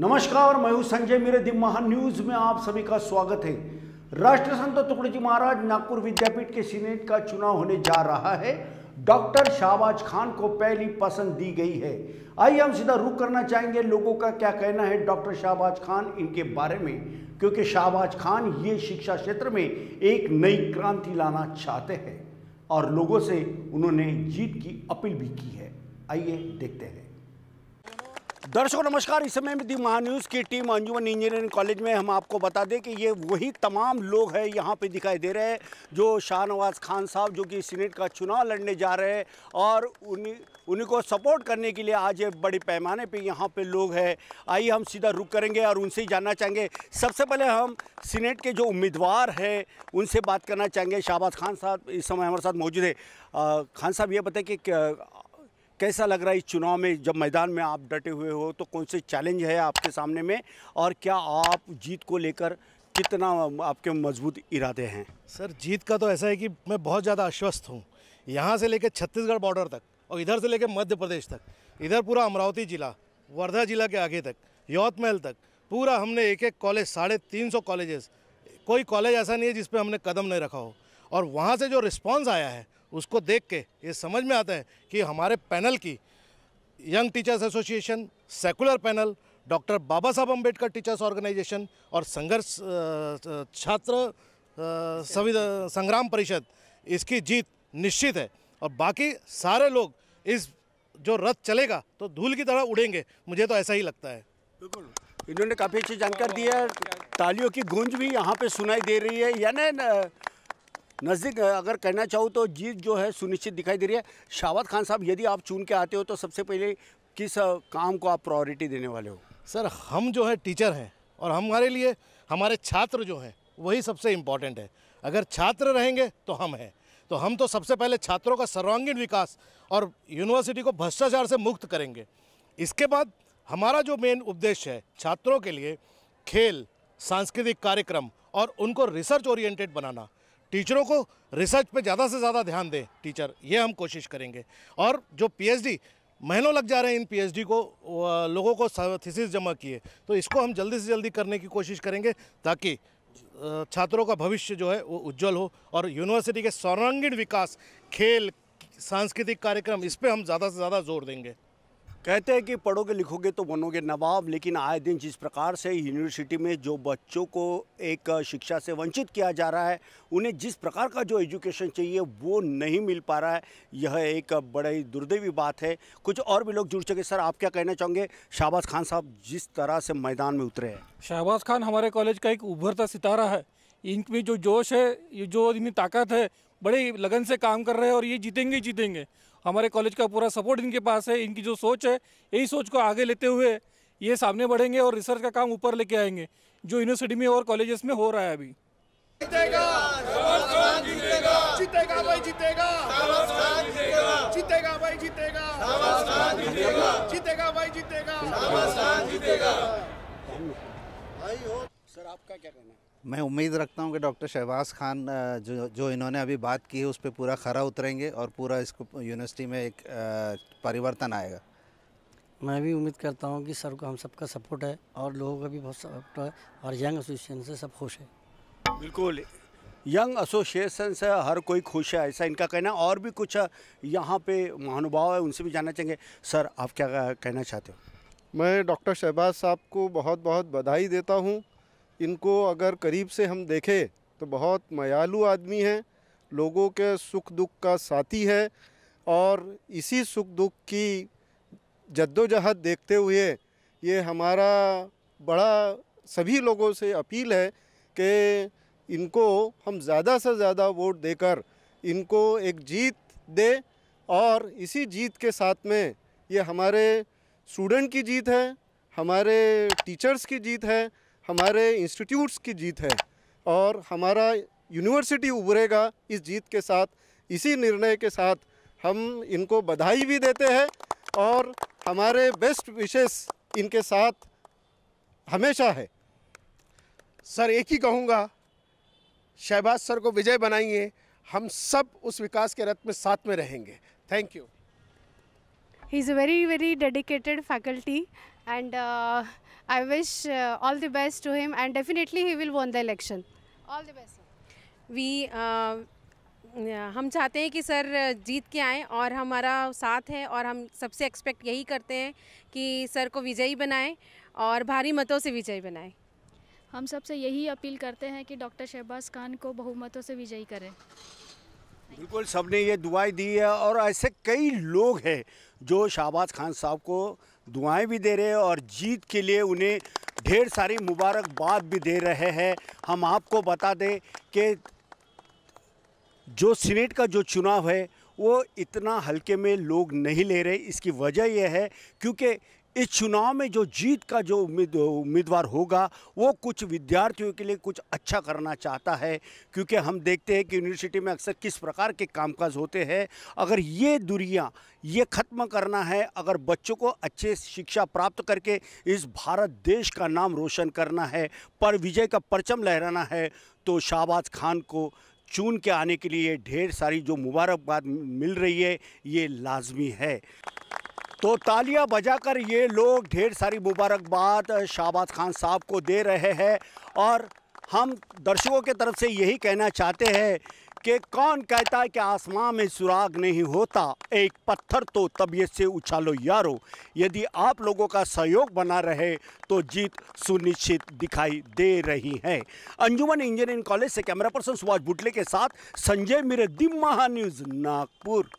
नमस्कार मैं हूं संजय मेरे दिमाहन न्यूज में आप सभी का स्वागत है राष्ट्र संत जी महाराज नागपुर विद्यापीठ के सीनेट का चुनाव होने जा रहा है डॉक्टर शाहबाज खान को पहली पसंद दी गई है आइए हम सीधा रुख करना चाहेंगे लोगों का क्या कहना है डॉक्टर शाहबाज खान इनके बारे में क्योंकि शाहबाज खान ये शिक्षा क्षेत्र में एक नई क्रांति लाना चाहते हैं और लोगों से उन्होंने जीत की अपील भी की है आइए देखते हैं दर्शकों नमस्कार इस समय दी महान्यूज़ की टीम अंजुमन इंजीनियरिंग कॉलेज में हम आपको बता दें कि ये वही तमाम लोग हैं यहाँ पे दिखाई दे रहे हैं जो शाहनवाज खान साहब जो कि सीनेट का चुनाव लड़ने जा रहे हैं और उन्हीं उन्हीं को सपोर्ट करने के लिए आज बड़े पैमाने पे यहाँ पे लोग हैं आइए हम सीधा रुक करेंगे और उनसे ही जानना चाहेंगे सबसे पहले हम सीनेट के जो उम्मीदवार हैं उनसे बात करना चाहेंगे शाहबाज खान साहब इस समय हमारे साथ मौजूद है खान साहब ये बताए कि कैसा लग रहा है इस चुनाव में जब मैदान में आप डटे हुए हो तो कौन से चैलेंज है आपके सामने में और क्या आप जीत को लेकर कितना आपके मजबूत इरादे हैं सर जीत का तो ऐसा है कि मैं बहुत ज़्यादा आश्वस्त हूँ यहाँ से लेकर छत्तीसगढ़ बॉर्डर तक और इधर से लेकर मध्य प्रदेश तक इधर पूरा अमरावती ज़िला वर्धा ज़िला के आगे तक यौतमहल तक पूरा हमने एक एक कॉलेज साढ़े तीन सौ कॉलेजेस कोई कॉलेज ऐसा नहीं है जिसपे हमने कदम नहीं रखा हो और वहाँ से जो रिस्पॉन्स आया है उसको देख के ये समझ में आता है कि हमारे पैनल की young teachers association secular panel doctor Baba Saheb Ambedkar teachers organisation और संघर्ष छात्र संग्राम परिषद इसकी जीत निश्चित है और बाकी सारे लोग इस जो रथ चलेगा तो धूल की तरह उड़ेंगे मुझे तो ऐसा ही लगता है बिल्कुल इन्होंने काफ़ी अच्छी जानकारी दी है तालियों की गूंज भी यहाँ पे सुनाई दे रही है यानी नज़दीक अगर कहना चाहूँ तो जीत जो है सुनिश्चित दिखाई दे रही है शावत खान साहब यदि आप चुन के आते हो तो सबसे पहले किस काम को आप प्रायोरिटी देने वाले हो सर हम जो है टीचर हैं और हमारे लिए हमारे छात्र जो हैं वही सबसे इम्पॉर्टेंट है अगर छात्र रहेंगे तो हम हैं तो हम तो सबसे पहले छात्रों का सर्वांगीण विकास और यूनिवर्सिटी को भ्रष्टाचार से मुक्त करेंगे इसके बाद हमारा जो मेन उद्देश्य है छात्रों के लिए खेल सांस्कृतिक कार्यक्रम और उनको रिसर्च ओरिएंटेड बनाना टीचरों को रिसर्च पे ज़्यादा से ज़्यादा ध्यान दें टीचर ये हम कोशिश करेंगे और जो पीएचडी महीनों लग जा रहे हैं इन पीएचडी को लोगों को थीसिस जमा किए तो इसको हम जल्दी से जल्दी करने की कोशिश करेंगे ताकि छात्रों का भविष्य जो है वो उज्जवल हो और यूनिवर्सिटी के सर्वांगीण विकास खेल सांस्कृतिक कार्यक्रम इस पर हम ज़्यादा से ज़्यादा जोर देंगे कहते हैं कि पढ़ोगे लिखोगे तो बनोगे नवाब लेकिन आए दिन जिस प्रकार से यूनिवर्सिटी में जो बच्चों को एक शिक्षा से वंचित किया जा रहा है उन्हें जिस प्रकार का जो एजुकेशन चाहिए वो नहीं मिल पा रहा है यह एक बड़ा ही दुर्दैवी बात है कुछ और भी लोग जुड़ चुके सर आप क्या कहना चाहेंगे शाहबाज खान साहब जिस तरह से मैदान में उतरे हैं शाहबाज खान हमारे कॉलेज का एक उभरता सितारा है इनमें जो जोश है ये जो इनकी ताकत है बड़े लगन से काम कर रहे हैं और ये जीतेंगे जीतेंगे हमारे कॉलेज का पूरा सपोर्ट इनके पास है इनकी जो सोच है यही सोच को आगे लेते हुए ये सामने बढ़ेंगे और रिसर्च का काम ऊपर लेके आएंगे जो यूनिवर्सिटी में और कॉलेजेस में हो रहा है अभी जीतेगा जीतेगा जीतेगा जीतेगा जीतेगा भाई भाई सर आपका क्या कहना है मैं उम्मीद रखता हूं कि डॉक्टर शहबाज खान जो जो इन्होंने अभी बात की है उस पर पूरा खरा उतरेंगे और पूरा इसको यूनिवर्सिटी में एक परिवर्तन आएगा मैं भी उम्मीद करता हूं कि सर को हम सबका सपोर्ट है और लोगों का भी बहुत सपोर्ट है और यंग एसोसिएशन से सब खुश है बिल्कुल यंग एसोसिएशन से हर कोई खुश है ऐसा इनका कहना और भी कुछ यहाँ पे महानुभाव है उनसे भी जानना चाहेंगे सर आप क्या कहना चाहते हो मैं डॉक्टर शहबाज साहब को बहुत बहुत बधाई देता हूँ इनको अगर करीब से हम देखें तो बहुत मयालू आदमी हैं लोगों के सुख दुख का साथी है और इसी सुख दुख की जद्दोजहद देखते हुए ये हमारा बड़ा सभी लोगों से अपील है कि इनको हम ज़्यादा से ज़्यादा वोट देकर इनको एक जीत दे और इसी जीत के साथ में ये हमारे स्टूडेंट की जीत है हमारे टीचर्स की जीत है हमारे इंस्टीट्यूट्स की जीत है और हमारा यूनिवर्सिटी उभरेगा इस जीत के साथ इसी निर्णय के साथ हम इनको बधाई भी देते हैं और हमारे बेस्ट विशेष इनके साथ हमेशा है सर एक ही कहूँगा शहबाज सर को विजय बनाइए हम सब उस विकास के रथ में साथ में रहेंगे thank you he is a very very dedicated faculty and uh, I wish uh, all the best to him and definitely he will won the election. All the best. We uh, हम चाहते हैं कि sir जीत के आएँ और हमारा साथ है और हम सबसे एक्सपेक्ट यही करते हैं कि सर को विजयी बनाएं और भारी मतों से विजयी बनाएं हम सबसे यही अपील करते हैं कि डॉक्टर शहबाज खान को बहुमतों से विजयी करें बिल्कुल सबने ये दुआई दी है और ऐसे कई लोग हैं जो शहबाज खान साहब को दुआएं भी दे रहे हैं और जीत के लिए उन्हें ढेर सारी मुबारकबाद भी दे रहे हैं हम आपको बता दें कि जो सीनेट का जो चुनाव है वो इतना हल्के में लोग नहीं ले रहे इसकी वजह यह है क्योंकि इस चुनाव में जो जीत का जो उम्मीद उम्मीदवार होगा वो कुछ विद्यार्थियों के लिए कुछ अच्छा करना चाहता है क्योंकि हम देखते हैं कि यूनिवर्सिटी में अक्सर किस प्रकार के कामकाज होते हैं अगर ये दूरियाँ ये ख़त्म करना है अगर बच्चों को अच्छे शिक्षा प्राप्त करके इस भारत देश का नाम रोशन करना है पर विजय का परचम लहराना है तो शाहबाज खान को चुन के आने के लिए ढेर सारी जो मुबारकबाद मिल रही है ये लाजमी है तो तालियां बजाकर ये लोग ढेर सारी मुबारकबाद शाहबाज खान साहब को दे रहे हैं और हम दर्शकों के तरफ से यही कहना चाहते हैं कि कौन कहता है कि आसमां में सुराग नहीं होता एक पत्थर तो तबीयत से उछालो यारो यदि आप लोगों का सहयोग बना रहे तो जीत सुनिश्चित दिखाई दे रही है अंजुमन इंजीनियरिंग कॉलेज से कैमरा पर्सन सुभाष बुटले के साथ संजय मिरे दिम्मा न्यूज़ नागपुर